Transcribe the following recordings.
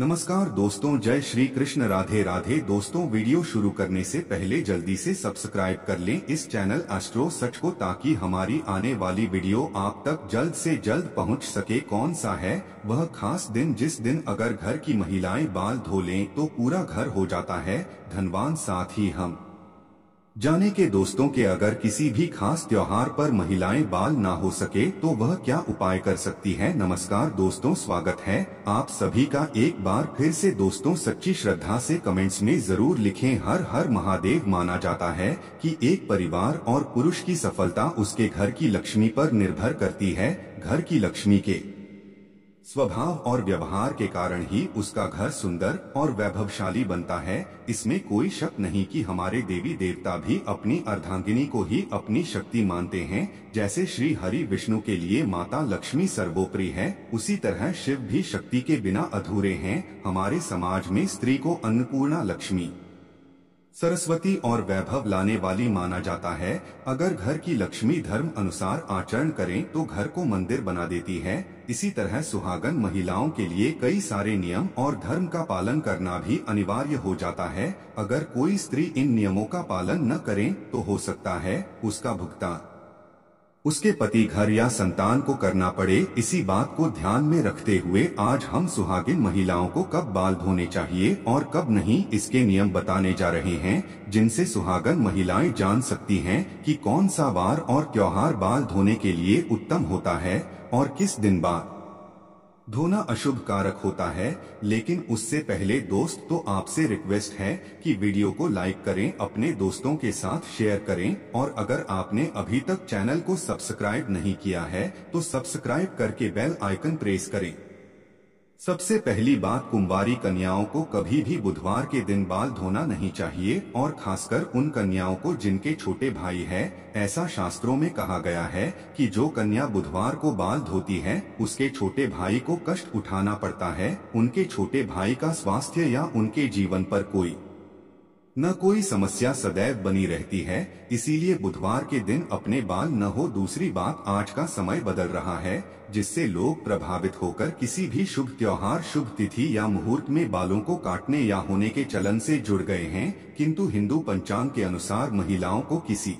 नमस्कार दोस्तों जय श्री कृष्ण राधे राधे दोस्तों वीडियो शुरू करने से पहले जल्दी से सब्सक्राइब कर लें इस चैनल एस्ट्रो सच को ताकि हमारी आने वाली वीडियो आप तक जल्द से जल्द पहुंच सके कौन सा है वह खास दिन जिस दिन अगर घर की महिलाएं बाल धो लें तो पूरा घर हो जाता है धनवान साथ ही हम जाने के दोस्तों के अगर किसी भी खास त्योहार पर महिलाएं बाल ना हो सके तो वह क्या उपाय कर सकती है नमस्कार दोस्तों स्वागत है आप सभी का एक बार फिर से दोस्तों सच्ची श्रद्धा से कमेंट्स में जरूर लिखें हर हर महादेव माना जाता है कि एक परिवार और पुरुष की सफलता उसके घर की लक्ष्मी पर निर्भर करती है घर की लक्ष्मी के स्वभाव और व्यवहार के कारण ही उसका घर सुंदर और वैभवशाली बनता है इसमें कोई शक नहीं कि हमारे देवी देवता भी अपनी अर्धांगिनी को ही अपनी शक्ति मानते हैं जैसे श्री हरि विष्णु के लिए माता लक्ष्मी सर्वोपरि है उसी तरह शिव भी शक्ति के बिना अधूरे हैं हमारे समाज में स्त्री को अन्नपूर्णा लक्ष्मी सरस्वती और वैभव लाने वाली माना जाता है अगर घर की लक्ष्मी धर्म अनुसार आचरण करें तो घर को मंदिर बना देती है इसी तरह सुहागन महिलाओं के लिए कई सारे नियम और धर्म का पालन करना भी अनिवार्य हो जाता है अगर कोई स्त्री इन नियमों का पालन न करें तो हो सकता है उसका भुगतान उसके पति घर या संतान को करना पड़े इसी बात को ध्यान में रखते हुए आज हम सुहागिन महिलाओं को कब बाल धोने चाहिए और कब नहीं इसके नियम बताने जा रहे हैं जिनसे सुहागन महिलाएं जान सकती हैं कि कौन सा वार और त्योहार बाल धोने के लिए उत्तम होता है और किस दिन बाद धोना अशुभ कारक होता है लेकिन उससे पहले दोस्त तो आपसे रिक्वेस्ट है कि वीडियो को लाइक करें अपने दोस्तों के साथ शेयर करें और अगर आपने अभी तक चैनल को सब्सक्राइब नहीं किया है तो सब्सक्राइब करके बेल आइकन प्रेस करें सबसे पहली बात कुंवारी कन्याओं को कभी भी बुधवार के दिन बाल धोना नहीं चाहिए और खासकर उन कन्याओं को जिनके छोटे भाई हैं ऐसा शास्त्रों में कहा गया है कि जो कन्या बुधवार को बाल धोती है उसके छोटे भाई को कष्ट उठाना पड़ता है उनके छोटे भाई का स्वास्थ्य या उनके जीवन पर कोई न कोई समस्या सदैव बनी रहती है इसीलिए बुधवार के दिन अपने बाल न हो दूसरी बात आज का समय बदल रहा है जिससे लोग प्रभावित होकर किसी भी शुभ त्योहार शुभ तिथि या मुहूर्त में बालों को काटने या होने के चलन से जुड़ गए हैं किंतु हिंदू पंचांग के अनुसार महिलाओं को किसी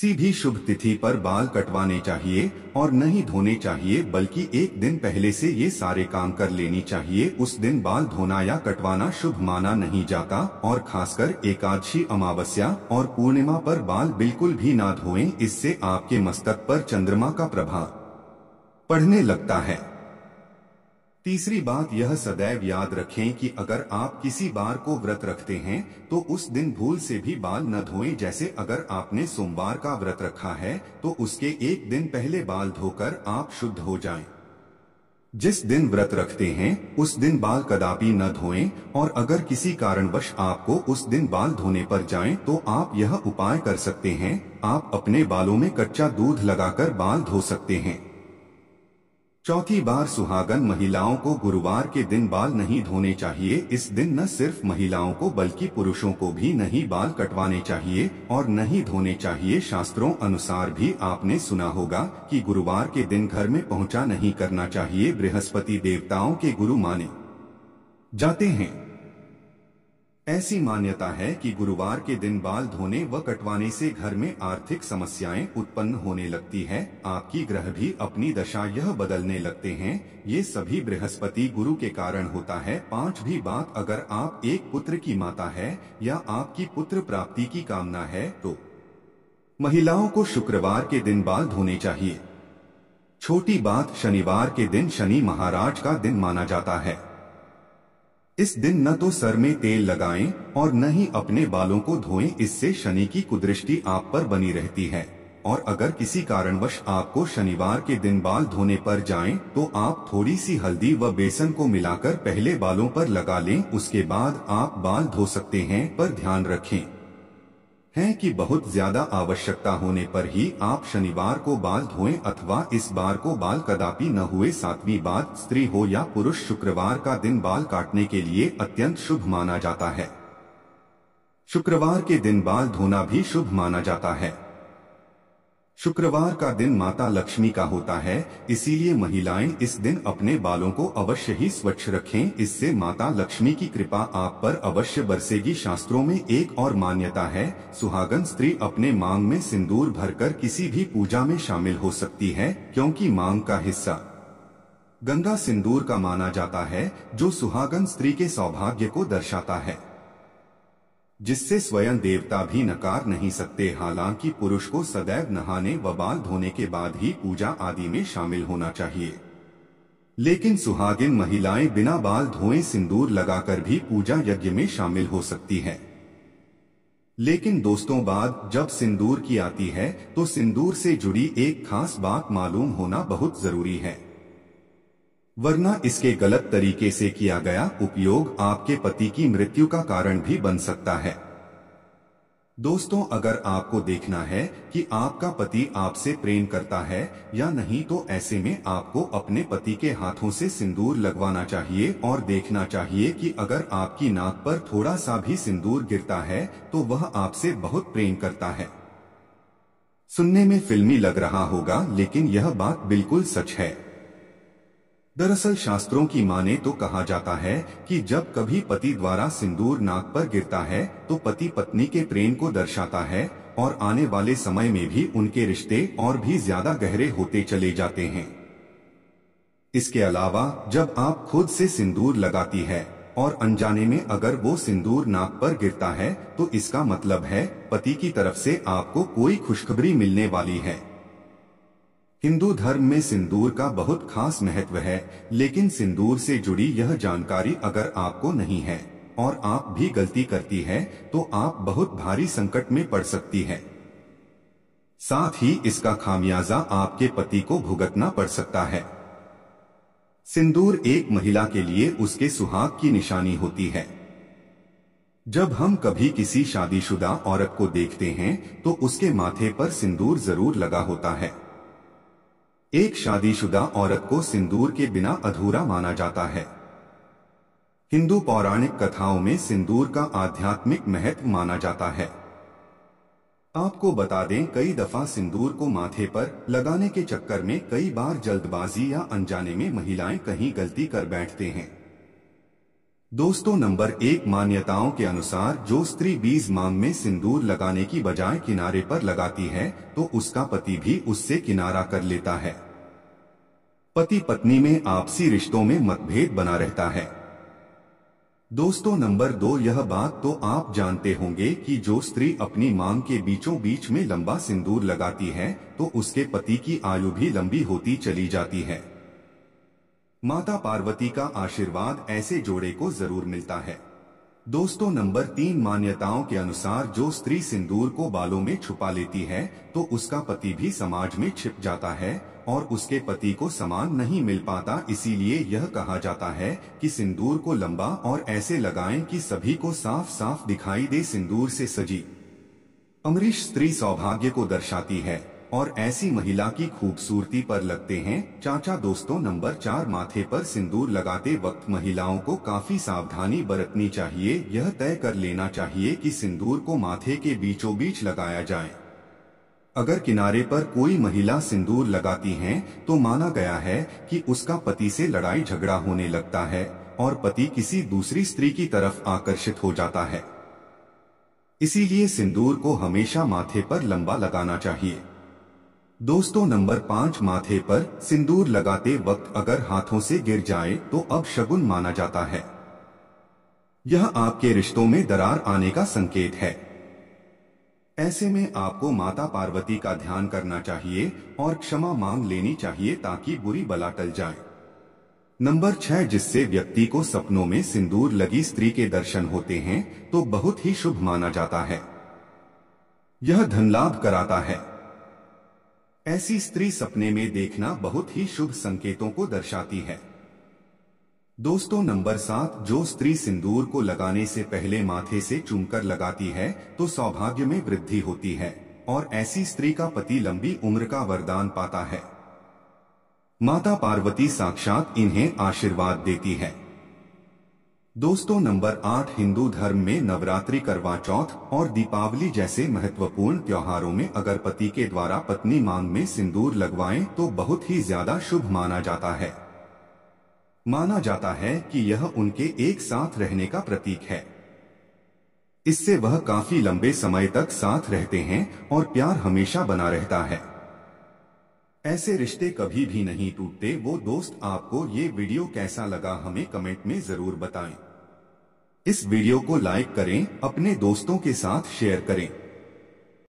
सीधी शुभ तिथि पर बाल कटवाने चाहिए और नहीं धोने चाहिए बल्कि एक दिन पहले से ये सारे काम कर लेनी चाहिए उस दिन बाल धोना या कटवाना शुभ माना नहीं जाता और खासकर एकादशी अमावस्या और पूर्णिमा पर बाल बिल्कुल भी ना धोएं इससे आपके मस्तक पर चंद्रमा का प्रभाव पढ़ने लगता है तीसरी बात यह सदैव याद रखें कि अगर आप किसी बार को व्रत रखते हैं तो उस दिन भूल से भी बाल न धोएं जैसे अगर आपने सोमवार का व्रत रखा है तो उसके एक दिन पहले बाल धोकर आप शुद्ध हो जाएं। जिस दिन व्रत रखते हैं उस दिन बाल कदापि न धोएं और अगर किसी कारणवश आपको उस दिन बाल धोने पर जाएं तो आप यह उपाय कर सकते हैं आप अपने बालों में कच्चा दूध लगाकर बाल धो सकते हैं चौथी बार सुहागन महिलाओं को गुरुवार के दिन बाल नहीं धोने चाहिए इस दिन न सिर्फ महिलाओं को बल्कि पुरुषों को भी नहीं बाल कटवाने चाहिए और नहीं धोने चाहिए शास्त्रों अनुसार भी आपने सुना होगा कि गुरुवार के दिन घर में पहुंचा नहीं करना चाहिए बृहस्पति देवताओं के गुरु माने जाते हैं ऐसी मान्यता है कि गुरुवार के दिन बाल धोने व कटवाने से घर में आर्थिक समस्याएं उत्पन्न होने लगती है आपकी ग्रह भी अपनी दशा यह बदलने लगते हैं ये सभी बृहस्पति गुरु के कारण होता है भी बात अगर आप एक पुत्र की माता है या आपकी पुत्र प्राप्ति की कामना है तो महिलाओं को शुक्रवार के दिन बाल धोने चाहिए छोटी बात शनिवार के दिन शनि महाराज का दिन माना जाता है इस दिन न तो सर में तेल लगाएं और न ही अपने बालों को धोएं इससे शनि की कुदृष्टि आप पर बनी रहती है और अगर किसी कारणवश आपको शनिवार के दिन बाल धोने पर जाएं तो आप थोड़ी सी हल्दी व बेसन को मिलाकर पहले बालों पर लगा लें उसके बाद आप बाल धो सकते हैं पर ध्यान रखें है कि बहुत ज्यादा आवश्यकता होने पर ही आप शनिवार को बाल धोएं अथवा इस बार को बाल कदापि न हुए सातवीं बार स्त्री हो या पुरुष शुक्रवार का दिन बाल काटने के लिए अत्यंत शुभ माना जाता है शुक्रवार के दिन बाल धोना भी शुभ माना जाता है शुक्रवार का दिन माता लक्ष्मी का होता है इसीलिए महिलाएं इस दिन अपने बालों को अवश्य ही स्वच्छ रखें इससे माता लक्ष्मी की कृपा आप पर अवश्य बरसेगी शास्त्रों में एक और मान्यता है सुहागन स्त्री अपने मांग में सिंदूर भरकर किसी भी पूजा में शामिल हो सकती है क्योंकि मांग का हिस्सा गंगा सिंदूर का माना जाता है जो सुहागन स्त्री के सौभाग्य को दर्शाता है जिससे स्वयं देवता भी नकार नहीं सकते हालांकि पुरुष को सदैव नहाने व बाल धोने के बाद ही पूजा आदि में शामिल होना चाहिए लेकिन सुहागिन महिलाएं बिना बाल धोए सिंदूर लगाकर भी पूजा यज्ञ में शामिल हो सकती हैं। लेकिन दोस्तों बाद जब सिंदूर की आती है तो सिंदूर से जुड़ी एक खास बात मालूम होना बहुत जरूरी है वरना इसके गलत तरीके से किया गया उपयोग आपके पति की मृत्यु का कारण भी बन सकता है दोस्तों अगर आपको देखना है कि आपका पति आपसे प्रेम करता है या नहीं तो ऐसे में आपको अपने पति के हाथों से सिंदूर लगवाना चाहिए और देखना चाहिए कि अगर आपकी नाक पर थोड़ा सा भी सिंदूर गिरता है तो वह आपसे बहुत प्रेम करता है सुनने में फिल्मी लग रहा होगा लेकिन यह बात बिल्कुल सच है दरअसल शास्त्रों की माने तो कहा जाता है कि जब कभी पति द्वारा सिंदूर नाक पर गिरता है तो पति पत्नी के प्रेम को दर्शाता है और आने वाले समय में भी उनके रिश्ते और भी ज्यादा गहरे होते चले जाते हैं इसके अलावा जब आप खुद से सिंदूर लगाती है और अनजाने में अगर वो सिंदूर नाक पर गिरता है तो इसका मतलब है पति की तरफ से आपको कोई खुशखबरी मिलने वाली है हिंदू धर्म में सिंदूर का बहुत खास महत्व है लेकिन सिंदूर से जुड़ी यह जानकारी अगर आपको नहीं है और आप भी गलती करती है तो आप बहुत भारी संकट में पड़ सकती है साथ ही इसका खामियाजा आपके पति को भुगतना पड़ सकता है सिंदूर एक महिला के लिए उसके सुहाग की निशानी होती है जब हम कभी किसी शादीशुदा औरत को देखते हैं तो उसके माथे पर सिंदूर जरूर लगा होता है एक शादीशुदा औरत को सिंदूर के बिना अधूरा माना जाता है हिंदू पौराणिक कथाओं में सिंदूर का आध्यात्मिक महत्व माना जाता है आपको बता दें कई दफा सिंदूर को माथे पर लगाने के चक्कर में कई बार जल्दबाजी या अनजाने में महिलाएं कहीं गलती कर बैठते हैं दोस्तों नंबर एक मान्यताओं के अनुसार जो स्त्री बीज मांग में सिंदूर लगाने की बजाय किनारे पर लगाती है तो उसका पति भी उससे किनारा कर लेता है पति पत्नी में आपसी रिश्तों में मतभेद बना रहता है दोस्तों नंबर दो यह बात तो आप जानते होंगे कि जो स्त्री अपनी मांग के बीचों बीच में लंबा सिंदूर लगाती है तो उसके पति की आयु भी लंबी होती चली जाती है माता पार्वती का आशीर्वाद ऐसे जोड़े को जरूर मिलता है दोस्तों नंबर तीन मान्यताओं के अनुसार जो स्त्री सिंदूर को बालों में छुपा लेती है तो उसका पति भी समाज में छिप जाता है और उसके पति को समान नहीं मिल पाता इसीलिए यह कहा जाता है कि सिंदूर को लंबा और ऐसे लगाएं कि सभी को साफ साफ दिखाई दे सिंदूर से सजी अमरीश स्त्री सौभाग्य को दर्शाती है और ऐसी महिला की खूबसूरती पर लगते हैं चाचा दोस्तों नंबर चार माथे पर सिंदूर लगाते वक्त महिलाओं को काफी सावधानी बरतनी चाहिए यह तय कर लेना चाहिए कि सिंदूर को माथे के बीचों बीच लगाया जाए अगर किनारे पर कोई महिला सिंदूर लगाती है तो माना गया है कि उसका पति से लड़ाई झगड़ा होने लगता है और पति किसी दूसरी स्त्री की तरफ आकर्षित हो जाता है इसीलिए सिंदूर को हमेशा माथे पर लंबा लगाना चाहिए दोस्तों नंबर पाँच माथे पर सिंदूर लगाते वक्त अगर हाथों से गिर जाए तो अब शगुन माना जाता है यह आपके रिश्तों में दरार आने का संकेत है ऐसे में आपको माता पार्वती का ध्यान करना चाहिए और क्षमा मांग लेनी चाहिए ताकि बुरी बला टल जाए नंबर छह जिससे व्यक्ति को सपनों में सिंदूर लगी स्त्री के दर्शन होते हैं तो बहुत ही शुभ माना जाता है यह धन लाभ कराता है ऐसी स्त्री सपने में देखना बहुत ही शुभ संकेतों को दर्शाती है दोस्तों नंबर सात जो स्त्री सिंदूर को लगाने से पहले माथे से चूमकर लगाती है तो सौभाग्य में वृद्धि होती है और ऐसी स्त्री का पति लंबी उम्र का वरदान पाता है माता पार्वती साक्षात इन्हें आशीर्वाद देती है दोस्तों नंबर आठ हिंदू धर्म में नवरात्रि करवा चौथ और दीपावली जैसे महत्वपूर्ण त्योहारों में अगर पति के द्वारा पत्नी मांग में सिंदूर लगवाएं तो बहुत ही ज्यादा शुभ माना जाता है माना जाता है कि यह उनके एक साथ रहने का प्रतीक है इससे वह काफी लंबे समय तक साथ रहते हैं और प्यार हमेशा बना रहता है ऐसे रिश्ते कभी भी नहीं टूटते वो दोस्त आपको ये वीडियो कैसा लगा हमें कमेंट में जरूर बताएं। इस वीडियो को लाइक करें अपने दोस्तों के साथ शेयर करें